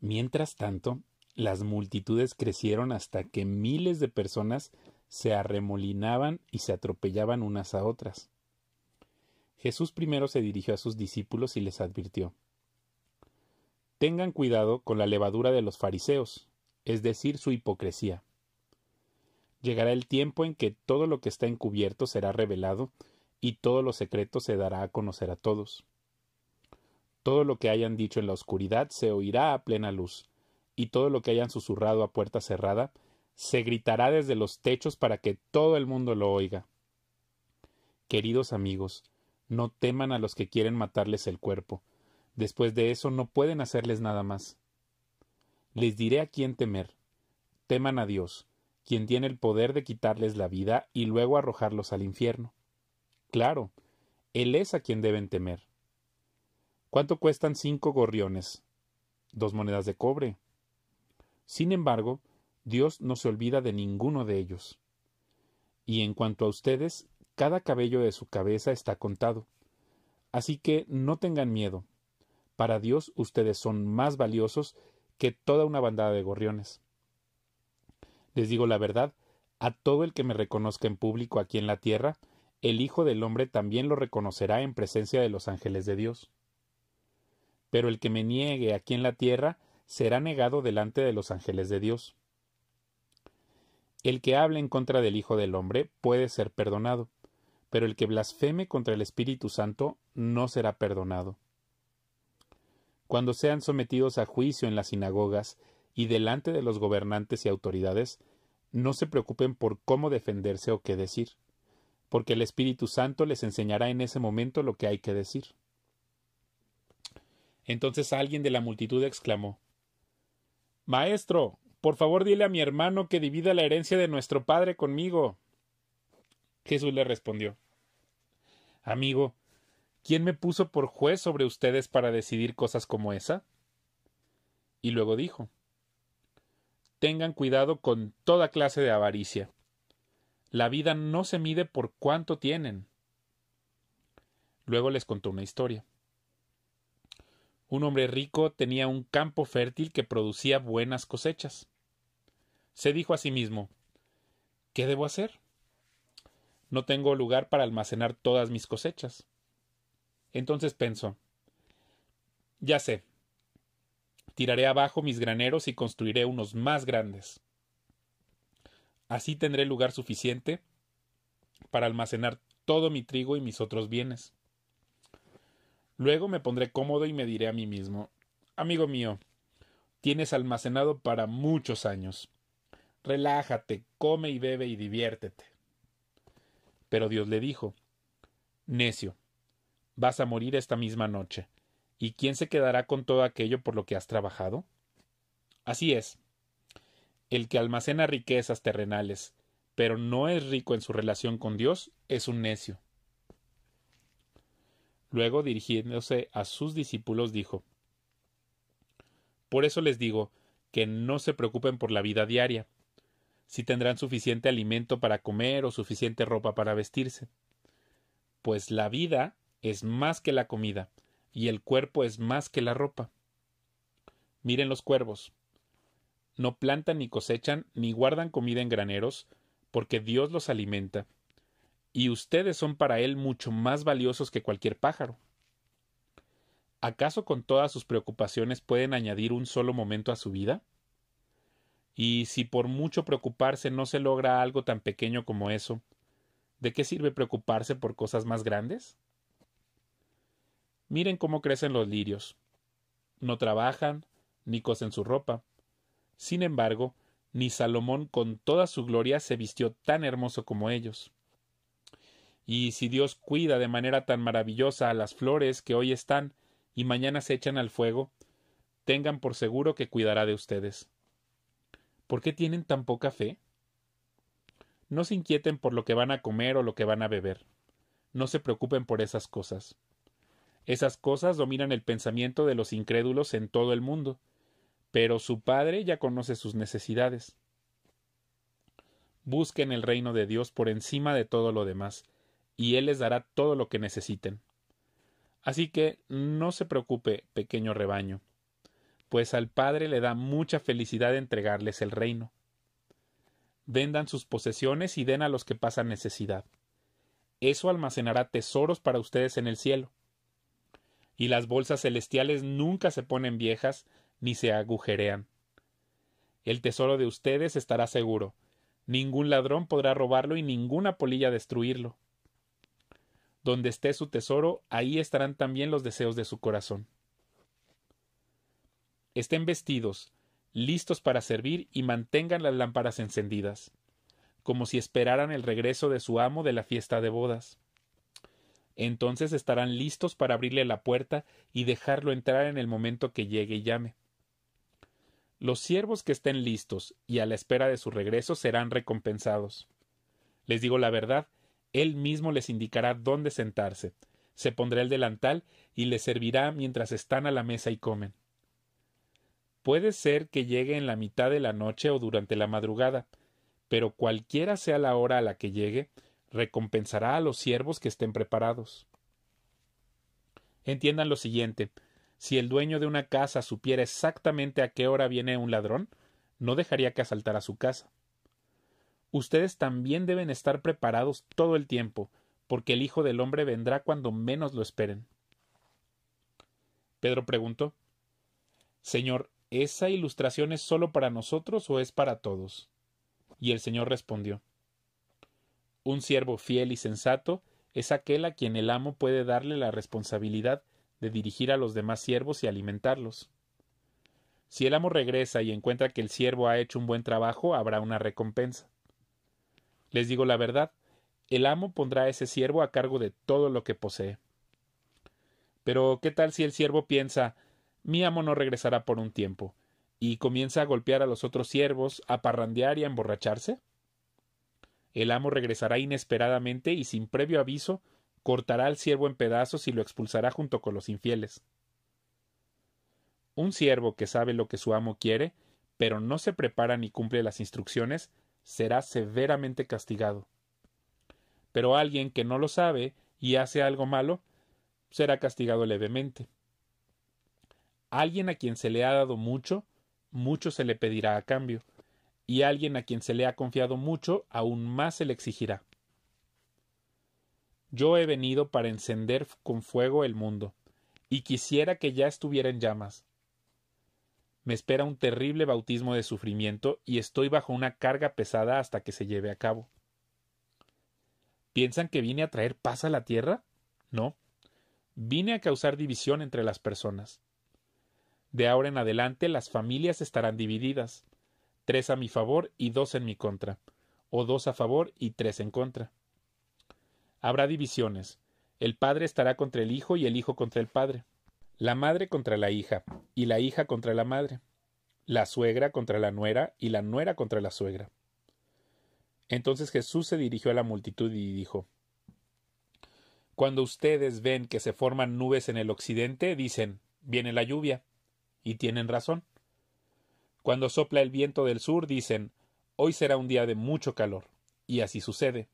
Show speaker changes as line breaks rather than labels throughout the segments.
Mientras tanto, las multitudes crecieron hasta que miles de personas se arremolinaban y se atropellaban unas a otras. Jesús primero se dirigió a sus discípulos y les advirtió Tengan cuidado con la levadura de los fariseos, es decir, su hipocresía. Llegará el tiempo en que todo lo que está encubierto será revelado, y todo lo secreto se dará a conocer a todos. Todo lo que hayan dicho en la oscuridad se oirá a plena luz, y todo lo que hayan susurrado a puerta cerrada se gritará desde los techos para que todo el mundo lo oiga. Queridos amigos, no teman a los que quieren matarles el cuerpo. Después de eso no pueden hacerles nada más. Les diré a quién temer. Teman a Dios, quien tiene el poder de quitarles la vida y luego arrojarlos al infierno. Claro, Él es a quien deben temer. ¿Cuánto cuestan cinco gorriones? Dos monedas de cobre. Sin embargo, Dios no se olvida de ninguno de ellos. Y en cuanto a ustedes, cada cabello de su cabeza está contado. Así que no tengan miedo. Para Dios ustedes son más valiosos que toda una bandada de gorriones. Les digo la verdad, a todo el que me reconozca en público aquí en la tierra, el Hijo del Hombre también lo reconocerá en presencia de los ángeles de Dios pero el que me niegue aquí en la tierra será negado delante de los ángeles de Dios. El que hable en contra del Hijo del Hombre puede ser perdonado, pero el que blasfeme contra el Espíritu Santo no será perdonado. Cuando sean sometidos a juicio en las sinagogas y delante de los gobernantes y autoridades, no se preocupen por cómo defenderse o qué decir, porque el Espíritu Santo les enseñará en ese momento lo que hay que decir. Entonces alguien de la multitud exclamó Maestro, por favor dile a mi hermano que divida la herencia de nuestro padre conmigo. Jesús le respondió Amigo, ¿quién me puso por juez sobre ustedes para decidir cosas como esa? Y luego dijo Tengan cuidado con toda clase de avaricia. La vida no se mide por cuánto tienen. Luego les contó una historia. Un hombre rico tenía un campo fértil que producía buenas cosechas. Se dijo a sí mismo ¿Qué debo hacer? No tengo lugar para almacenar todas mis cosechas. Entonces pensó Ya sé. Tiraré abajo mis graneros y construiré unos más grandes. Así tendré lugar suficiente para almacenar todo mi trigo y mis otros bienes. Luego me pondré cómodo y me diré a mí mismo Amigo mío, tienes almacenado para muchos años. Relájate, come y bebe y diviértete. Pero Dios le dijo Necio, vas a morir esta misma noche. ¿Y quién se quedará con todo aquello por lo que has trabajado? Así es. El que almacena riquezas terrenales, pero no es rico en su relación con Dios, es un necio. Luego, dirigiéndose a sus discípulos, dijo Por eso les digo que no se preocupen por la vida diaria, si tendrán suficiente alimento para comer o suficiente ropa para vestirse. Pues la vida es más que la comida, y el cuerpo es más que la ropa. Miren los cuervos. No plantan ni cosechan, ni guardan comida en graneros, porque Dios los alimenta y ustedes son para él mucho más valiosos que cualquier pájaro. ¿Acaso con todas sus preocupaciones pueden añadir un solo momento a su vida? Y si por mucho preocuparse no se logra algo tan pequeño como eso, ¿de qué sirve preocuparse por cosas más grandes? Miren cómo crecen los lirios. No trabajan, ni cosen su ropa. Sin embargo, ni Salomón con toda su gloria se vistió tan hermoso como ellos. Y si Dios cuida de manera tan maravillosa a las flores que hoy están y mañana se echan al fuego, tengan por seguro que cuidará de ustedes. ¿Por qué tienen tan poca fe? No se inquieten por lo que van a comer o lo que van a beber. No se preocupen por esas cosas. Esas cosas dominan el pensamiento de los incrédulos en todo el mundo, pero su Padre ya conoce sus necesidades. Busquen el reino de Dios por encima de todo lo demás, y Él les dará todo lo que necesiten. Así que no se preocupe, pequeño rebaño, pues al Padre le da mucha felicidad entregarles el reino. Vendan sus posesiones y den a los que pasan necesidad. Eso almacenará tesoros para ustedes en el cielo. Y las bolsas celestiales nunca se ponen viejas ni se agujerean. El tesoro de ustedes estará seguro. Ningún ladrón podrá robarlo y ninguna polilla destruirlo donde esté su tesoro, ahí estarán también los deseos de su corazón. Estén vestidos, listos para servir y mantengan las lámparas encendidas, como si esperaran el regreso de su amo de la fiesta de bodas. Entonces estarán listos para abrirle la puerta y dejarlo entrar en el momento que llegue y llame. Los siervos que estén listos y a la espera de su regreso serán recompensados. Les digo la verdad, él mismo les indicará dónde sentarse, se pondrá el delantal y les servirá mientras están a la mesa y comen. Puede ser que llegue en la mitad de la noche o durante la madrugada, pero cualquiera sea la hora a la que llegue, recompensará a los siervos que estén preparados. Entiendan lo siguiente si el dueño de una casa supiera exactamente a qué hora viene un ladrón, no dejaría que asaltara su casa ustedes también deben estar preparados todo el tiempo, porque el Hijo del hombre vendrá cuando menos lo esperen. Pedro preguntó Señor, ¿esa ilustración es sólo para nosotros o es para todos? Y el Señor respondió Un siervo fiel y sensato es aquel a quien el amo puede darle la responsabilidad de dirigir a los demás siervos y alimentarlos. Si el amo regresa y encuentra que el siervo ha hecho un buen trabajo, habrá una recompensa. Les digo la verdad, el amo pondrá a ese siervo a cargo de todo lo que posee. Pero ¿qué tal si el siervo piensa mi amo no regresará por un tiempo? y comienza a golpear a los otros siervos, a parrandear y a emborracharse? El amo regresará inesperadamente y sin previo aviso cortará al siervo en pedazos y lo expulsará junto con los infieles. Un siervo que sabe lo que su amo quiere, pero no se prepara ni cumple las instrucciones, será severamente castigado. Pero alguien que no lo sabe y hace algo malo, será castigado levemente. Alguien a quien se le ha dado mucho, mucho se le pedirá a cambio, y alguien a quien se le ha confiado mucho, aún más se le exigirá. Yo he venido para encender con fuego el mundo, y quisiera que ya estuviera en llamas me espera un terrible bautismo de sufrimiento y estoy bajo una carga pesada hasta que se lleve a cabo. ¿Piensan que vine a traer paz a la tierra? No. Vine a causar división entre las personas. De ahora en adelante las familias estarán divididas, tres a mi favor y dos en mi contra, o dos a favor y tres en contra. Habrá divisiones. El padre estará contra el hijo y el hijo contra el padre la madre contra la hija y la hija contra la madre, la suegra contra la nuera y la nuera contra la suegra. Entonces Jesús se dirigió a la multitud y dijo Cuando ustedes ven que se forman nubes en el occidente, dicen viene la lluvia, y tienen razón. Cuando sopla el viento del sur, dicen hoy será un día de mucho calor, y así sucede.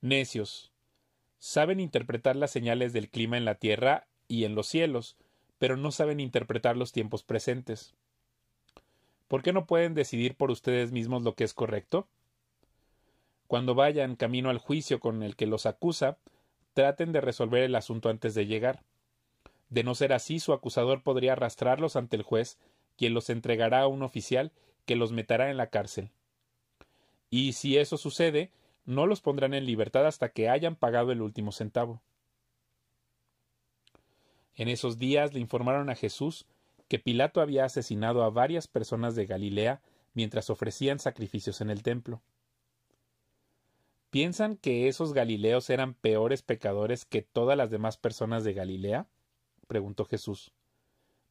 Necios, saben interpretar las señales del clima en la tierra y en los cielos, pero no saben interpretar los tiempos presentes. ¿Por qué no pueden decidir por ustedes mismos lo que es correcto? Cuando vayan camino al juicio con el que los acusa, traten de resolver el asunto antes de llegar. De no ser así, su acusador podría arrastrarlos ante el juez, quien los entregará a un oficial que los meterá en la cárcel. Y si eso sucede, no los pondrán en libertad hasta que hayan pagado el último centavo. En esos días le informaron a Jesús que Pilato había asesinado a varias personas de Galilea mientras ofrecían sacrificios en el templo. ¿Piensan que esos Galileos eran peores pecadores que todas las demás personas de Galilea? preguntó Jesús.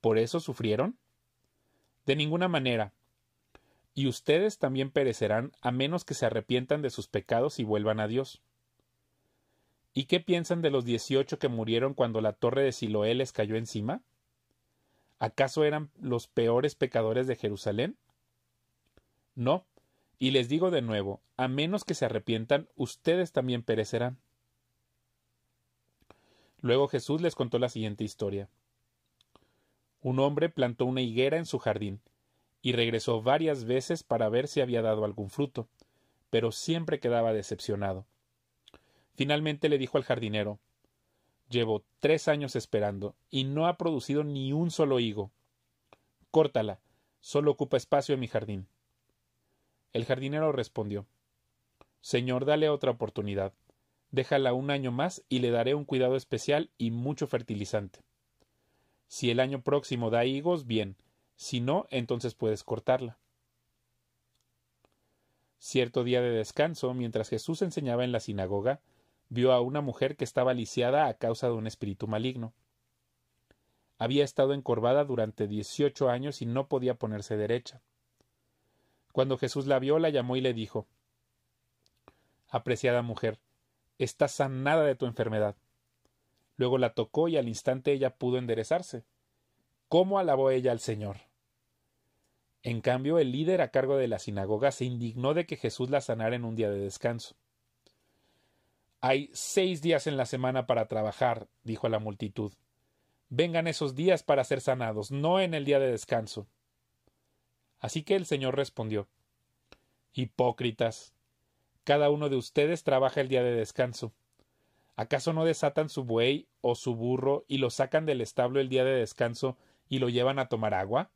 ¿Por eso sufrieron? De ninguna manera. Y ustedes también perecerán a menos que se arrepientan de sus pecados y vuelvan a Dios. ¿Y qué piensan de los dieciocho que murieron cuando la torre de Siloé les cayó encima? ¿Acaso eran los peores pecadores de Jerusalén? No, y les digo de nuevo, a menos que se arrepientan, ustedes también perecerán. Luego Jesús les contó la siguiente historia. Un hombre plantó una higuera en su jardín, y regresó varias veces para ver si había dado algún fruto, pero siempre quedaba decepcionado. Finalmente le dijo al jardinero Llevo tres años esperando, y no ha producido ni un solo higo. Córtala, solo ocupa espacio en mi jardín. El jardinero respondió Señor, dale otra oportunidad. Déjala un año más y le daré un cuidado especial y mucho fertilizante. Si el año próximo da higos, bien. Si no, entonces puedes cortarla. Cierto día de descanso, mientras Jesús enseñaba en la sinagoga, vio a una mujer que estaba lisiada a causa de un espíritu maligno. Había estado encorvada durante dieciocho años y no podía ponerse derecha. Cuando Jesús la vio, la llamó y le dijo Apreciada mujer, estás sanada de tu enfermedad. Luego la tocó y al instante ella pudo enderezarse. ¿Cómo alabó ella al Señor? En cambio, el líder a cargo de la sinagoga se indignó de que Jesús la sanara en un día de descanso. Hay seis días en la semana para trabajar, dijo a la multitud. Vengan esos días para ser sanados, no en el día de descanso. Así que el Señor respondió Hipócritas. Cada uno de ustedes trabaja el día de descanso. ¿Acaso no desatan su buey o su burro y lo sacan del establo el día de descanso y lo llevan a tomar agua?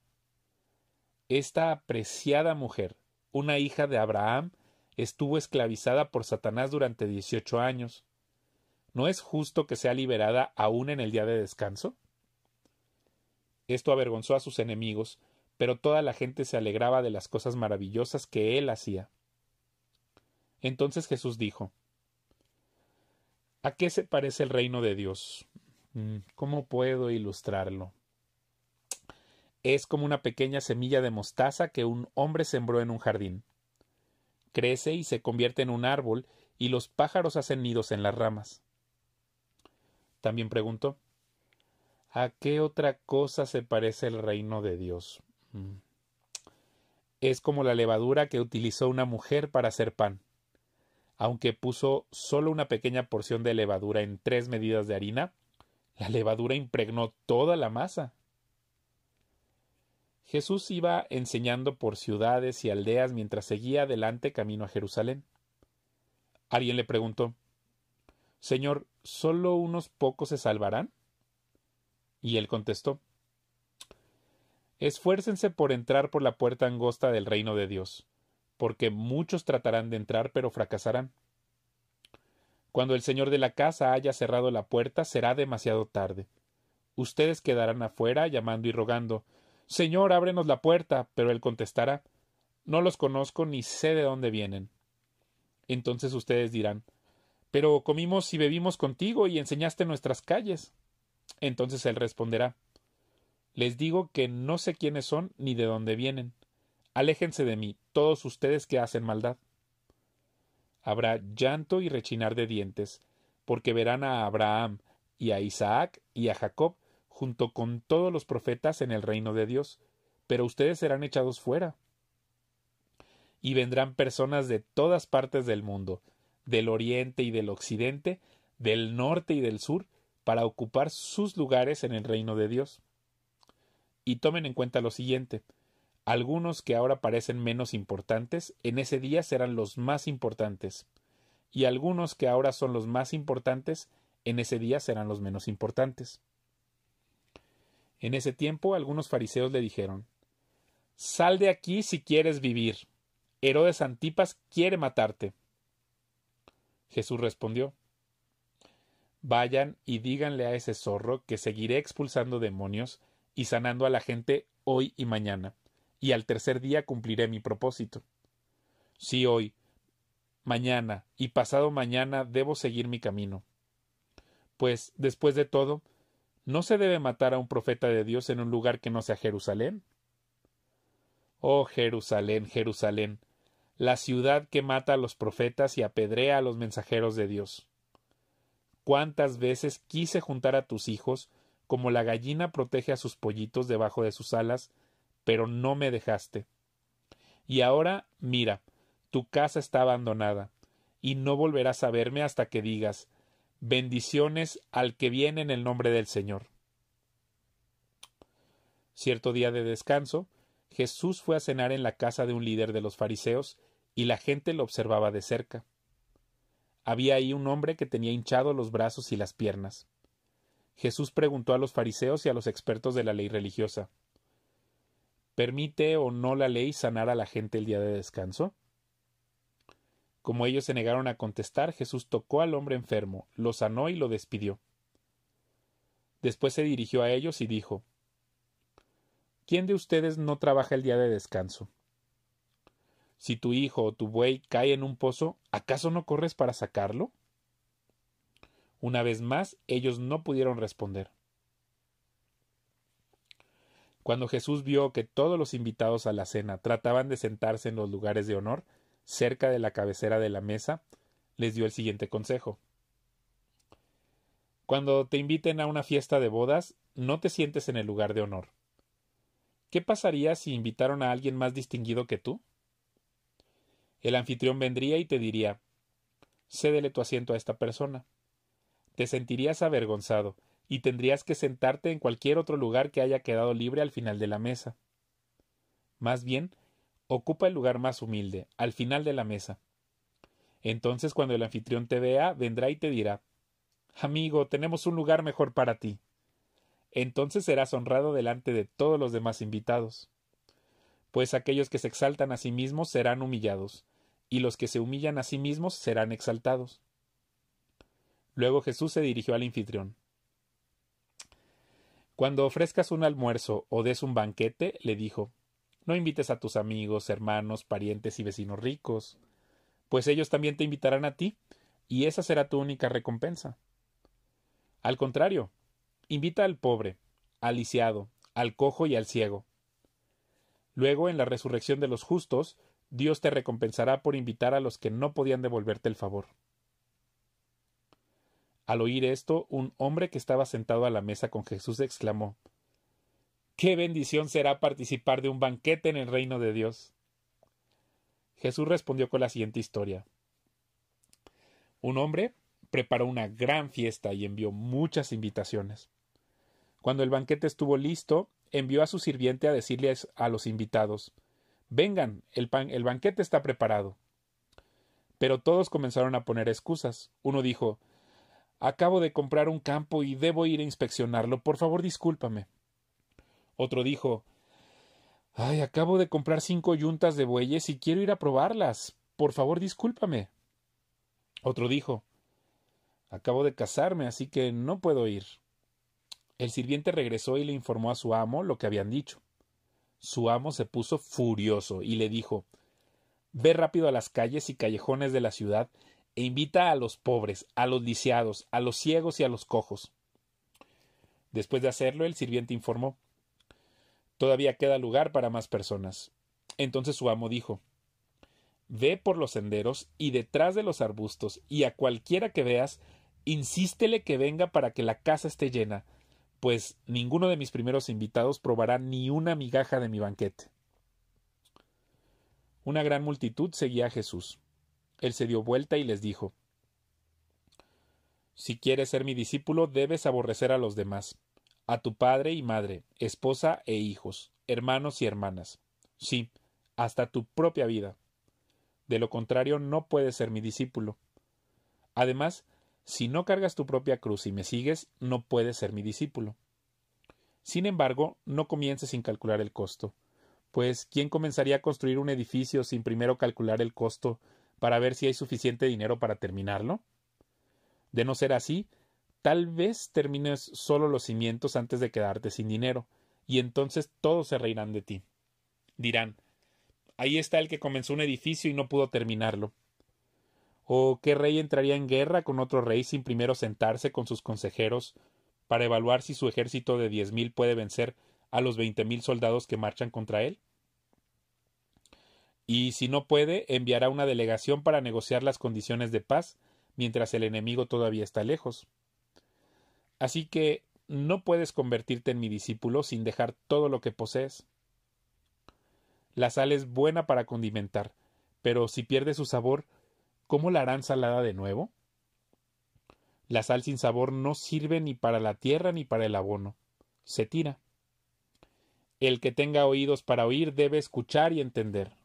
Esta apreciada mujer, una hija de Abraham, estuvo esclavizada por Satanás durante dieciocho años. ¿No es justo que sea liberada aún en el día de descanso? Esto avergonzó a sus enemigos, pero toda la gente se alegraba de las cosas maravillosas que él hacía. Entonces Jesús dijo ¿A qué se parece el reino de Dios? Mm, ¿Cómo puedo ilustrarlo? Es como una pequeña semilla de mostaza que un hombre sembró en un jardín crece y se convierte en un árbol, y los pájaros hacen nidos en las ramas. También preguntó ¿A qué otra cosa se parece el reino de Dios? Mm. Es como la levadura que utilizó una mujer para hacer pan. Aunque puso solo una pequeña porción de levadura en tres medidas de harina, la levadura impregnó toda la masa. Jesús iba enseñando por ciudades y aldeas mientras seguía adelante camino a Jerusalén. Alguien le preguntó Señor, ¿sólo unos pocos se salvarán? Y él contestó Esfuércense por entrar por la puerta angosta del reino de Dios, porque muchos tratarán de entrar pero fracasarán. Cuando el señor de la casa haya cerrado la puerta será demasiado tarde. Ustedes quedarán afuera llamando y rogando Señor, ábrenos la puerta. Pero él contestará No los conozco ni sé de dónde vienen. Entonces ustedes dirán Pero comimos y bebimos contigo y enseñaste nuestras calles. Entonces él responderá Les digo que no sé quiénes son ni de dónde vienen. Aléjense de mí, todos ustedes que hacen maldad. Habrá llanto y rechinar de dientes, porque verán a Abraham y a Isaac y a Jacob junto con todos los profetas en el reino de Dios, pero ustedes serán echados fuera. Y vendrán personas de todas partes del mundo, del oriente y del occidente, del norte y del sur, para ocupar sus lugares en el reino de Dios. Y tomen en cuenta lo siguiente algunos que ahora parecen menos importantes, en ese día serán los más importantes, y algunos que ahora son los más importantes, en ese día serán los menos importantes. En ese tiempo algunos fariseos le dijeron Sal de aquí si quieres vivir. Herodes Antipas quiere matarte. Jesús respondió Vayan y díganle a ese zorro que seguiré expulsando demonios y sanando a la gente hoy y mañana, y al tercer día cumpliré mi propósito. Si hoy, mañana y pasado mañana debo seguir mi camino. Pues, después de todo, ¿No se debe matar a un profeta de Dios en un lugar que no sea Jerusalén? Oh Jerusalén, Jerusalén, la ciudad que mata a los profetas y apedrea a los mensajeros de Dios. ¿Cuántas veces quise juntar a tus hijos como la gallina protege a sus pollitos debajo de sus alas, pero no me dejaste? Y ahora, mira, tu casa está abandonada, y no volverás a verme hasta que digas bendiciones al que viene en el nombre del Señor. Cierto día de descanso, Jesús fue a cenar en la casa de un líder de los fariseos, y la gente lo observaba de cerca. Había ahí un hombre que tenía hinchado los brazos y las piernas. Jesús preguntó a los fariseos y a los expertos de la ley religiosa ¿Permite o no la ley sanar a la gente el día de descanso? Como ellos se negaron a contestar, Jesús tocó al hombre enfermo, lo sanó y lo despidió. Después se dirigió a ellos y dijo ¿Quién de ustedes no trabaja el día de descanso? Si tu hijo o tu buey cae en un pozo, ¿acaso no corres para sacarlo? Una vez más ellos no pudieron responder. Cuando Jesús vio que todos los invitados a la cena trataban de sentarse en los lugares de honor, cerca de la cabecera de la mesa, les dio el siguiente consejo. Cuando te inviten a una fiesta de bodas, no te sientes en el lugar de honor. ¿Qué pasaría si invitaron a alguien más distinguido que tú? El anfitrión vendría y te diría Cédele tu asiento a esta persona. Te sentirías avergonzado, y tendrías que sentarte en cualquier otro lugar que haya quedado libre al final de la mesa. Más bien, Ocupa el lugar más humilde, al final de la mesa. Entonces cuando el anfitrión te vea, vendrá y te dirá Amigo, tenemos un lugar mejor para ti. Entonces serás honrado delante de todos los demás invitados. Pues aquellos que se exaltan a sí mismos serán humillados, y los que se humillan a sí mismos serán exaltados. Luego Jesús se dirigió al anfitrión. Cuando ofrezcas un almuerzo o des un banquete, le dijo, no invites a tus amigos, hermanos, parientes y vecinos ricos, pues ellos también te invitarán a ti, y esa será tu única recompensa. Al contrario, invita al pobre, al lisiado, al cojo y al ciego. Luego, en la resurrección de los justos, Dios te recompensará por invitar a los que no podían devolverte el favor. Al oír esto, un hombre que estaba sentado a la mesa con Jesús exclamó Qué bendición será participar de un banquete en el reino de Dios. Jesús respondió con la siguiente historia. Un hombre preparó una gran fiesta y envió muchas invitaciones. Cuando el banquete estuvo listo, envió a su sirviente a decirles a los invitados Vengan, el, el banquete está preparado. Pero todos comenzaron a poner excusas. Uno dijo Acabo de comprar un campo y debo ir a inspeccionarlo. Por favor, discúlpame. Otro dijo Ay, acabo de comprar cinco yuntas de bueyes y quiero ir a probarlas. Por favor, discúlpame. Otro dijo Acabo de casarme, así que no puedo ir. El sirviente regresó y le informó a su amo lo que habían dicho. Su amo se puso furioso y le dijo Ve rápido a las calles y callejones de la ciudad e invita a los pobres, a los lisiados, a los ciegos y a los cojos. Después de hacerlo, el sirviente informó Todavía queda lugar para más personas. Entonces su amo dijo Ve por los senderos y detrás de los arbustos, y a cualquiera que veas, insístele que venga para que la casa esté llena, pues ninguno de mis primeros invitados probará ni una migaja de mi banquete. Una gran multitud seguía a Jesús. Él se dio vuelta y les dijo Si quieres ser mi discípulo, debes aborrecer a los demás a tu padre y madre, esposa e hijos, hermanos y hermanas. Sí, hasta tu propia vida. De lo contrario, no puedes ser mi discípulo. Además, si no cargas tu propia cruz y me sigues, no puedes ser mi discípulo. Sin embargo, no comiences sin calcular el costo, pues ¿quién comenzaría a construir un edificio sin primero calcular el costo para ver si hay suficiente dinero para terminarlo? De no ser así, Tal vez termines solo los cimientos antes de quedarte sin dinero, y entonces todos se reirán de ti. Dirán Ahí está el que comenzó un edificio y no pudo terminarlo. ¿O qué rey entraría en guerra con otro rey sin primero sentarse con sus consejeros para evaluar si su ejército de diez mil puede vencer a los veinte mil soldados que marchan contra él? Y si no puede, enviará una delegación para negociar las condiciones de paz mientras el enemigo todavía está lejos. Así que no puedes convertirte en mi discípulo sin dejar todo lo que posees. La sal es buena para condimentar, pero si pierde su sabor, ¿cómo la harán salada de nuevo? La sal sin sabor no sirve ni para la tierra ni para el abono. Se tira. El que tenga oídos para oír debe escuchar y entender.